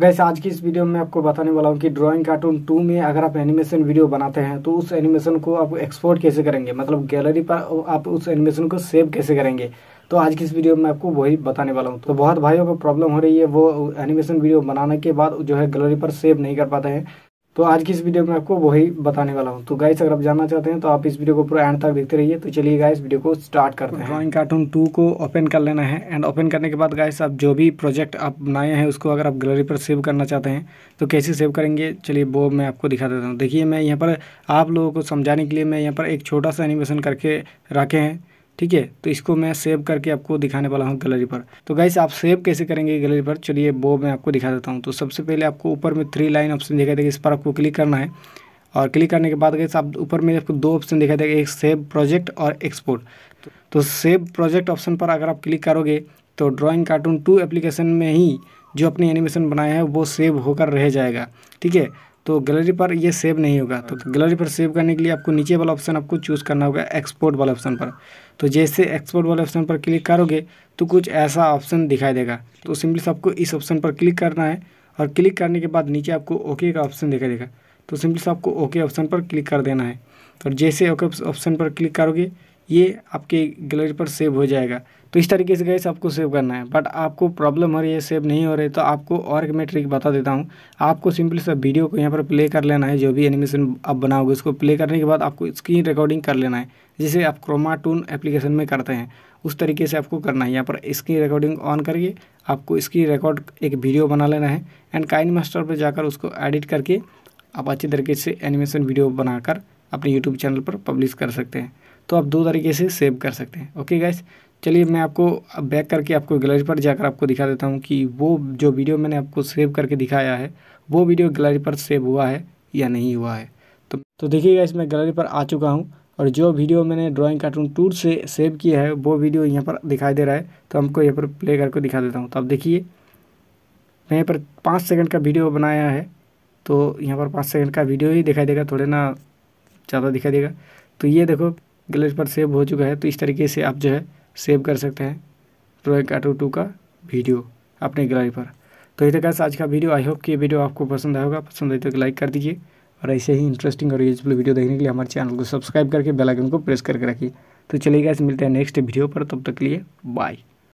वैसे आज की इस वीडियो में आपको बताने वाला हूँ कि ड्राइंग कार्टून टू में अगर आप एनिमेशन वीडियो बनाते हैं तो उस एनिमेशन को आप एक्सपोर्ट कैसे करेंगे मतलब गैलरी पर आप उस एनिमेशन को सेव कैसे करेंगे तो आज की इस वीडियो में आपको वही बताने वाला हूँ तो बहुत भाइयों को प्रॉब्लम हो रही है वो एनिमेशन वीडियो बनाने के बाद जो है गैलरी पर सेव नहीं कर पाते हैं तो आज की इस वीडियो में आपको वही बताने वाला हूँ तो गाइस अगर आप जानना चाहते हैं तो आप इस वीडियो को पूरा एंड तक देखते रहिए तो चलिए गाइस वीडियो को स्टार्ट करते हैं ड्राइंग कार्टून टू को ओपन कर लेना है एंड ओपन करने के बाद गाइस आप जो भी प्रोजेक्ट आप बनाए हैं उसको अगर आप गैलरी पर सेव करना चाहते हैं तो कैसे सेव करेंगे चलिए वो मैं आपको दिखा देता हूँ देखिए मैं यहाँ पर आप लोगों को समझाने के लिए मैं यहाँ पर एक छोटा सा एनिमेशन करके रखे हैं ठीक है तो इसको मैं सेव करके आपको दिखाने वाला हूँ गैलरी पर तो गाइस आप सेव कैसे करेंगे गैलरी पर चलिए वो मैं आपको दिखा देता हूँ तो सबसे पहले आपको ऊपर में थ्री लाइन ऑप्शन दिखाई देगा इस पर आपको क्लिक करना है और क्लिक करने के बाद गैस आप ऊपर में आपको दो ऑप्शन दिखाई देगा एक सेव प्रोजेक्ट और एक्सपोर्ट तो सेव प्रोजेक्ट ऑप्शन पर अगर आप क्लिक करोगे तो ड्राइंग कार्टून टू एप्लीकेशन में ही जो अपनी एनिमेशन बनाया है वो सेव होकर रह जाएगा ठीक है तो गैलरी पर ये सेव नहीं होगा तो गैलरी हाँ। पर सेव करने के लिए आपको नीचे वाला ऑप्शन आपको चूज़ करना होगा एक्सपोर्ट वाले ऑप्शन पर तो जैसे एक्सपोर्ट वाले ऑप्शन पर क्लिक करोगे तो कुछ ऐसा ऑप्शन दिखाई देगा तो सिंपली आपको इस ऑप्शन पर क्लिक करना है और क्लिक करने के बाद नीचे आपको ओके का ऑप्शन दिखाई देगा तो सिंपली आपको ओके ऑप्शन पर क्लिक कर देना है और तो जैसे ओके ऑप्शन पर क्लिक करोगे ये आपके गैलरी पर सेव हो जाएगा तो इस तरीके से गैस आपको सेव करना है बट आपको प्रॉब्लम हो रही है सेव नहीं हो रही तो आपको और एक मैं ट्रिक बता देता हूँ आपको सिंपली सब वीडियो को यहाँ पर प्ले कर लेना है जो भी एनिमेशन आप बनाओगे उसको प्ले करने के बाद आपको स्क्रीन रिकॉर्डिंग कर लेना है जिसे आप क्रोमा टून एप्लीकेशन में करते हैं उस तरीके से आपको करना है यहाँ पर स्क्रीन रिकॉर्डिंग ऑन करके आपको स्क्रीन रिकॉर्ड एक वीडियो बना लेना है एंड काइन मास्टर पर जाकर उसको एडिट करके आप अच्छी तरीके से एनिमेशन वीडियो बनाकर अपने यूट्यूब चैनल पर पब्लिश कर सकते हैं तो आप दो तरीके से सेव कर सकते हैं ओके गाइस चलिए मैं आपको बैक करके आपको गैलरी पर जाकर आपको दिखा देता हूँ कि वो जो वीडियो मैंने आपको सेव करके दिखाया है वो वीडियो गैलरी पर सेव हुआ है या नहीं हुआ है तो तो देखिएगा इसमें गैलरी पर आ चुका हूँ और जो वीडियो मैंने ड्राइंग कार्टून टूर से सेव किया है वो वीडियो यहाँ पर दिखाई दे रहा है तो हमको यहाँ पर प्ले करके दिखा देता हूँ तो आप देखिए मैं यहाँ पर पाँच सेकेंड का वीडियो बनाया है तो यहाँ पर पाँच सेकेंड का वीडियो ही दिखाई देगा थोड़े ना ज़्यादा दिखाई देगा तो ये देखो गैलरी पर सेव हो चुका है तो इस तरीके से आप जो है सेव कर सकते हैं रोयल कार्टून टू का वीडियो अपने गैलरी पर तो ये तक आज का वीडियो आई होप कि ये वीडियो आपको पसंद आएगा पसंद आए तो लाइक कर दीजिए और ऐसे ही इंटरेस्टिंग और यूजफुल वीडियो देखने के लिए हमारे चैनल को सब्सक्राइब करके बेल आइकन को प्रेस करके रखिए तो चलिए गाइस मिलते हैं नेक्स्ट वीडियो पर तब तक के लिए बाय